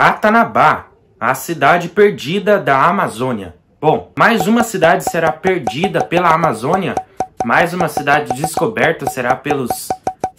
Ratanabá, a cidade perdida da Amazônia. Bom, mais uma cidade será perdida pela Amazônia, mais uma cidade descoberta será pelos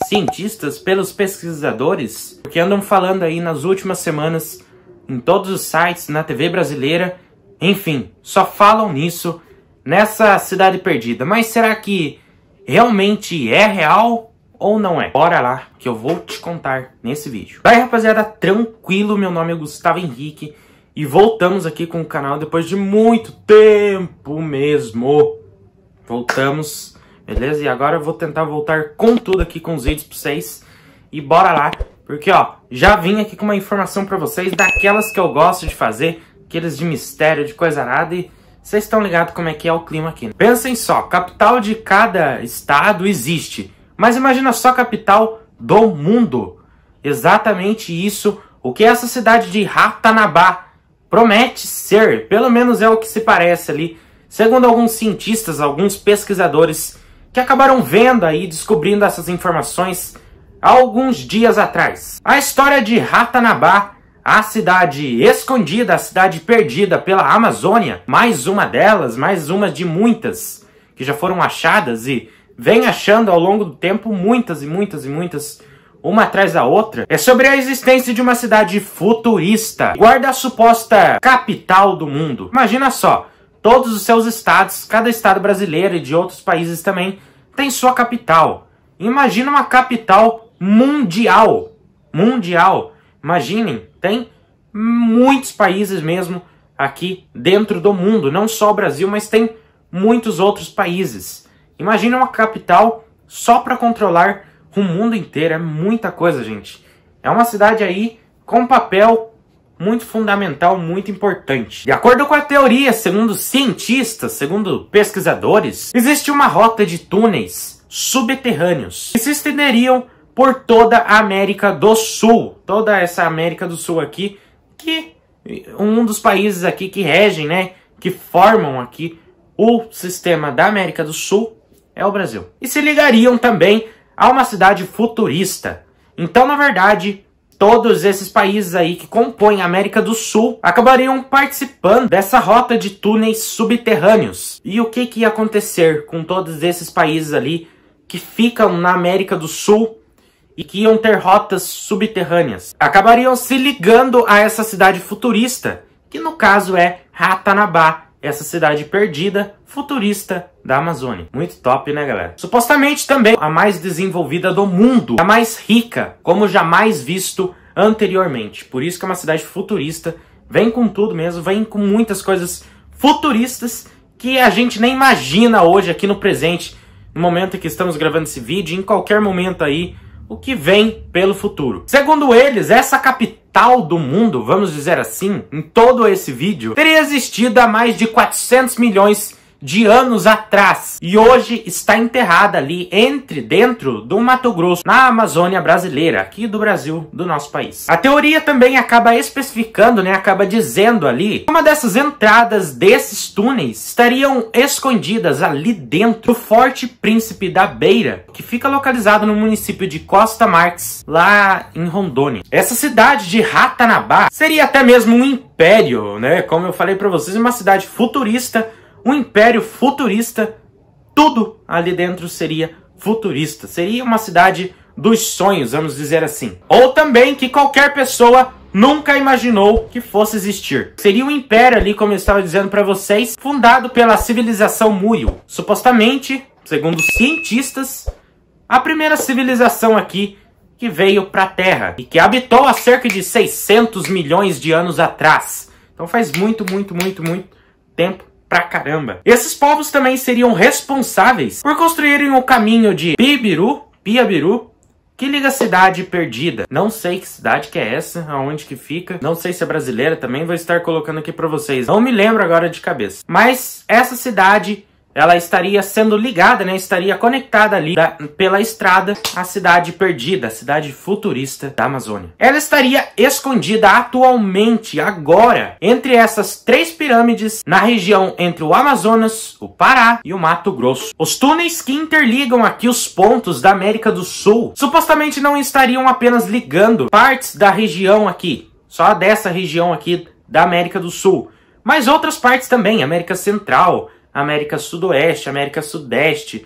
cientistas, pelos pesquisadores, Porque andam falando aí nas últimas semanas em todos os sites, na TV brasileira, enfim, só falam nisso, nessa cidade perdida. Mas será que realmente é real? ou não é? Bora lá, que eu vou te contar nesse vídeo. Daí, rapaziada, tranquilo, meu nome é Gustavo Henrique e voltamos aqui com o canal depois de muito tempo mesmo. Voltamos, beleza? E agora eu vou tentar voltar com tudo aqui com os vídeos pra vocês e bora lá, porque ó, já vim aqui com uma informação pra vocês daquelas que eu gosto de fazer, aqueles de mistério, de coisa nada e... Vocês estão ligados como é que é o clima aqui. Né? Pensem só, capital de cada estado existe. Mas imagina só a capital do mundo. Exatamente isso, o que essa cidade de Ratanabá promete ser, pelo menos é o que se parece ali, segundo alguns cientistas, alguns pesquisadores que acabaram vendo aí, descobrindo essas informações alguns dias atrás. A história de Ratanabá, a cidade escondida, a cidade perdida pela Amazônia, mais uma delas, mais uma de muitas que já foram achadas e vem achando ao longo do tempo muitas e muitas e muitas uma atrás da outra, é sobre a existência de uma cidade futurista, guarda a suposta capital do mundo. Imagina só, todos os seus estados, cada estado brasileiro e de outros países também, tem sua capital. Imagina uma capital mundial. Mundial. Imaginem, tem muitos países mesmo aqui dentro do mundo, não só o Brasil, mas tem muitos outros países. Imagina uma capital só para controlar o mundo inteiro, é muita coisa, gente. É uma cidade aí com um papel muito fundamental, muito importante. De acordo com a teoria, segundo cientistas, segundo pesquisadores, existe uma rota de túneis subterrâneos que se estenderiam por toda a América do Sul, toda essa América do Sul aqui, que um dos países aqui que regem, né, que formam aqui o sistema da América do Sul é o Brasil. E se ligariam também a uma cidade futurista. Então, na verdade, todos esses países aí que compõem a América do Sul acabariam participando dessa rota de túneis subterrâneos. E o que, que ia acontecer com todos esses países ali que ficam na América do Sul e que iam ter rotas subterrâneas? Acabariam se ligando a essa cidade futurista, que no caso é Ratanabá, essa cidade perdida futurista da Amazônia. Muito top, né, galera? Supostamente também a mais desenvolvida do mundo, a mais rica, como jamais visto anteriormente. Por isso que é uma cidade futurista, vem com tudo mesmo, vem com muitas coisas futuristas que a gente nem imagina hoje aqui no presente, no momento em que estamos gravando esse vídeo, em qualquer momento aí, o que vem pelo futuro. Segundo eles, essa capital do mundo, vamos dizer assim, em todo esse vídeo, teria existido há mais de 400 milhões de de anos atrás e hoje está enterrada ali entre dentro do Mato Grosso, na Amazônia brasileira, aqui do Brasil, do nosso país. A teoria também acaba especificando, né, acaba dizendo ali, uma dessas entradas desses túneis estariam escondidas ali dentro do Forte Príncipe da Beira, que fica localizado no município de Costa Marques, lá em Rondônia. Essa cidade de Ratanabá seria até mesmo um império, né? Como eu falei para vocês, uma cidade futurista um império futurista, tudo ali dentro seria futurista. Seria uma cidade dos sonhos, vamos dizer assim. Ou também que qualquer pessoa nunca imaginou que fosse existir. Seria um império ali, como eu estava dizendo para vocês, fundado pela civilização Muyo. Supostamente, segundo cientistas, a primeira civilização aqui que veio para a Terra e que habitou há cerca de 600 milhões de anos atrás. Então faz muito, muito, muito, muito tempo pra caramba. Esses povos também seriam responsáveis por construírem o caminho de Pibiru Piabiru, que liga a cidade perdida. Não sei que cidade que é essa, aonde que fica. Não sei se é brasileira também, vou estar colocando aqui pra vocês. Não me lembro agora de cabeça. Mas essa cidade ela estaria sendo ligada, né? Estaria conectada ali da, pela estrada à cidade perdida, a cidade futurista da Amazônia. Ela estaria escondida atualmente, agora, entre essas três pirâmides, na região entre o Amazonas, o Pará e o Mato Grosso. Os túneis que interligam aqui os pontos da América do Sul supostamente não estariam apenas ligando partes da região aqui, só dessa região aqui da América do Sul, mas outras partes também, América Central América Sudoeste, América Sudeste,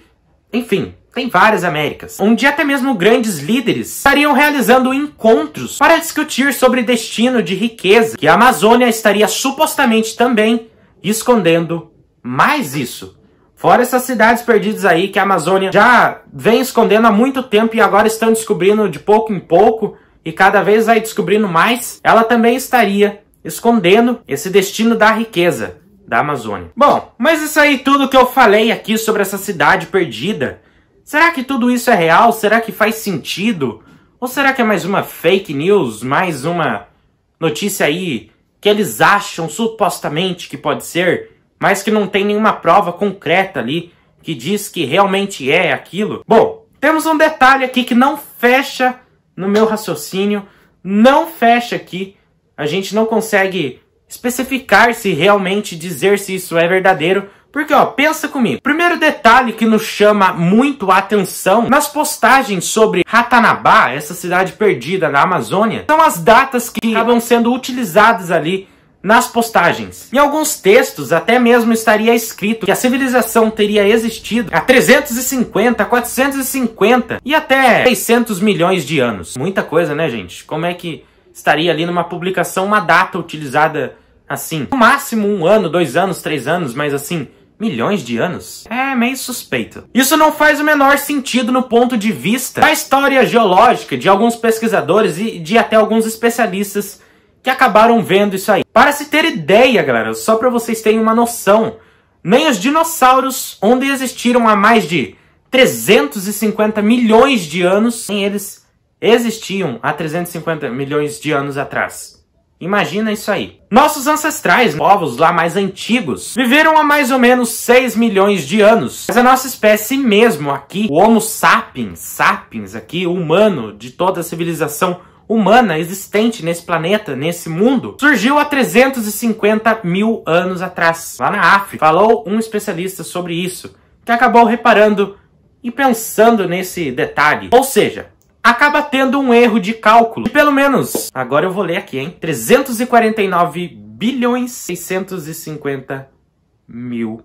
enfim, tem várias Américas, onde até mesmo grandes líderes estariam realizando encontros para discutir sobre destino de riqueza, que a Amazônia estaria supostamente também escondendo mais isso. Fora essas cidades perdidas aí que a Amazônia já vem escondendo há muito tempo e agora estão descobrindo de pouco em pouco e cada vez vai descobrindo mais, ela também estaria escondendo esse destino da riqueza da Amazônia. Bom, mas isso aí tudo que eu falei aqui sobre essa cidade perdida, será que tudo isso é real? Será que faz sentido? Ou será que é mais uma fake news, mais uma notícia aí que eles acham supostamente que pode ser, mas que não tem nenhuma prova concreta ali que diz que realmente é aquilo? Bom, temos um detalhe aqui que não fecha no meu raciocínio, não fecha aqui. A gente não consegue especificar se realmente dizer se isso é verdadeiro. Porque, ó, pensa comigo. Primeiro detalhe que nos chama muito a atenção nas postagens sobre Ratanabá, essa cidade perdida na Amazônia, são as datas que acabam sendo utilizadas ali nas postagens. Em alguns textos, até mesmo estaria escrito que a civilização teria existido há 350, 450 e até 600 milhões de anos. Muita coisa, né, gente? Como é que estaria ali numa publicação uma data utilizada assim. No máximo um ano, dois anos, três anos, mas assim, milhões de anos? É meio suspeito. Isso não faz o menor sentido no ponto de vista da história geológica de alguns pesquisadores e de até alguns especialistas que acabaram vendo isso aí. Para se ter ideia, galera, só para vocês terem uma noção, nem os dinossauros, onde existiram há mais de 350 milhões de anos, nem eles existiam há 350 milhões de anos atrás. Imagina isso aí. Nossos ancestrais, povos lá mais antigos, viveram há mais ou menos 6 milhões de anos. Mas a nossa espécie mesmo aqui, o Homo sapiens, sapiens aqui, humano de toda a civilização humana existente nesse planeta, nesse mundo, surgiu há 350 mil anos atrás, lá na África. Falou um especialista sobre isso, que acabou reparando e pensando nesse detalhe. Ou seja, acaba tendo um erro de cálculo. E pelo menos, agora eu vou ler aqui, hein? 349 bilhões 650 mil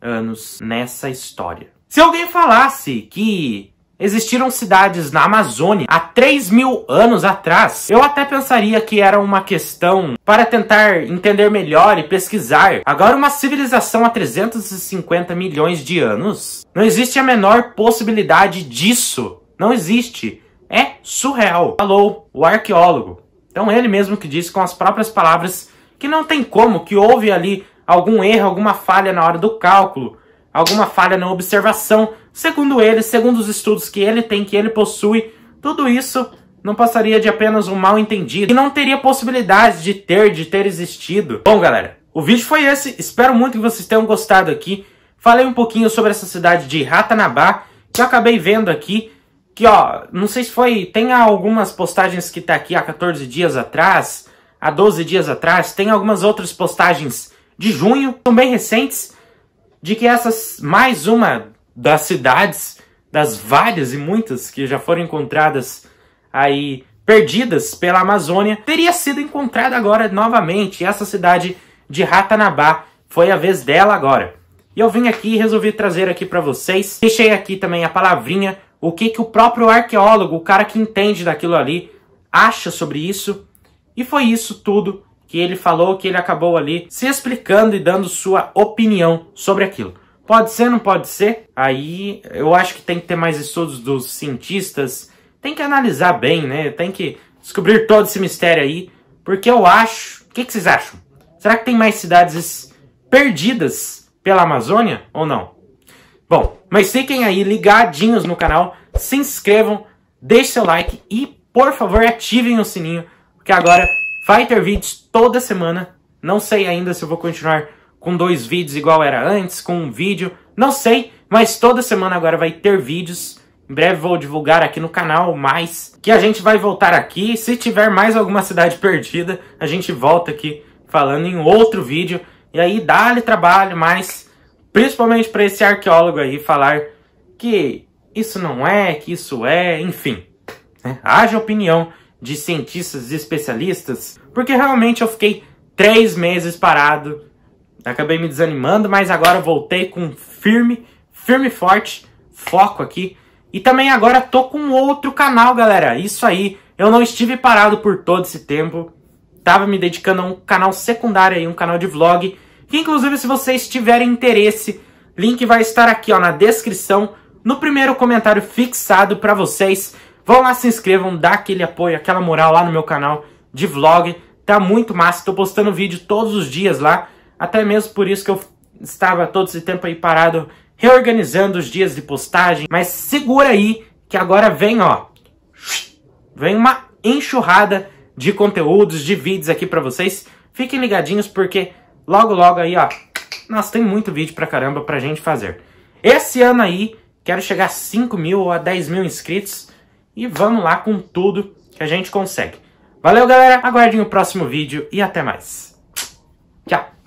anos nessa história. Se alguém falasse que existiram cidades na Amazônia há 3 mil anos atrás, eu até pensaria que era uma questão para tentar entender melhor e pesquisar. Agora, uma civilização há 350 milhões de anos? Não existe a menor possibilidade disso. Não existe é surreal. Falou o arqueólogo. Então ele mesmo que disse com as próprias palavras que não tem como, que houve ali algum erro, alguma falha na hora do cálculo, alguma falha na observação. Segundo ele, segundo os estudos que ele tem, que ele possui, tudo isso não passaria de apenas um mal entendido e não teria possibilidade de ter, de ter existido. Bom, galera, o vídeo foi esse. Espero muito que vocês tenham gostado aqui. Falei um pouquinho sobre essa cidade de Ratanabá, que eu acabei vendo aqui que, ó, não sei se foi. Tem algumas postagens que tá aqui há 14 dias atrás, há 12 dias atrás, tem algumas outras postagens de junho, são bem recentes, de que essas, mais uma das cidades, das várias e muitas que já foram encontradas aí perdidas pela Amazônia, teria sido encontrada agora novamente. Essa cidade de Ratanabá foi a vez dela agora. E eu vim aqui e resolvi trazer aqui para vocês. Deixei aqui também a palavrinha o que, que o próprio arqueólogo, o cara que entende daquilo ali, acha sobre isso. E foi isso tudo que ele falou, que ele acabou ali se explicando e dando sua opinião sobre aquilo. Pode ser, não pode ser? Aí eu acho que tem que ter mais estudos dos cientistas, tem que analisar bem, né? Tem que descobrir todo esse mistério aí, porque eu acho. O que, que vocês acham? Será que tem mais cidades perdidas pela Amazônia ou não? Bom, mas fiquem aí ligadinhos no canal, se inscrevam, deixem seu like e, por favor, ativem o sininho, porque agora vai ter vídeos toda semana. Não sei ainda se eu vou continuar com dois vídeos igual era antes, com um vídeo, não sei, mas toda semana agora vai ter vídeos. Em breve vou divulgar aqui no canal mais que a gente vai voltar aqui. Se tiver mais alguma cidade perdida, a gente volta aqui falando em outro vídeo. E aí dá-lhe trabalho, mas Principalmente para esse arqueólogo aí falar que isso não é, que isso é, enfim. Né? Haja opinião de cientistas e especialistas, porque realmente eu fiquei três meses parado, acabei me desanimando, mas agora voltei com firme, firme e forte foco aqui. E também agora tô com outro canal, galera. Isso aí, eu não estive parado por todo esse tempo. Tava me dedicando a um canal secundário aí, um canal de vlog que inclusive se vocês tiverem interesse, link vai estar aqui ó, na descrição, no primeiro comentário fixado para vocês. Vão lá, se inscrevam, dá aquele apoio, aquela moral lá no meu canal de vlog. Tá muito massa, tô postando vídeo todos os dias lá. Até mesmo por isso que eu estava todo esse tempo aí parado, reorganizando os dias de postagem. Mas segura aí, que agora vem, ó, vem uma enxurrada de conteúdos, de vídeos aqui para vocês. Fiquem ligadinhos, porque logo logo aí, ó. nós tem muito vídeo pra caramba pra gente fazer. Esse ano aí, quero chegar a 5 mil ou a 10 mil inscritos. E vamos lá com tudo que a gente consegue. Valeu, galera. Aguardem o próximo vídeo e até mais. Tchau.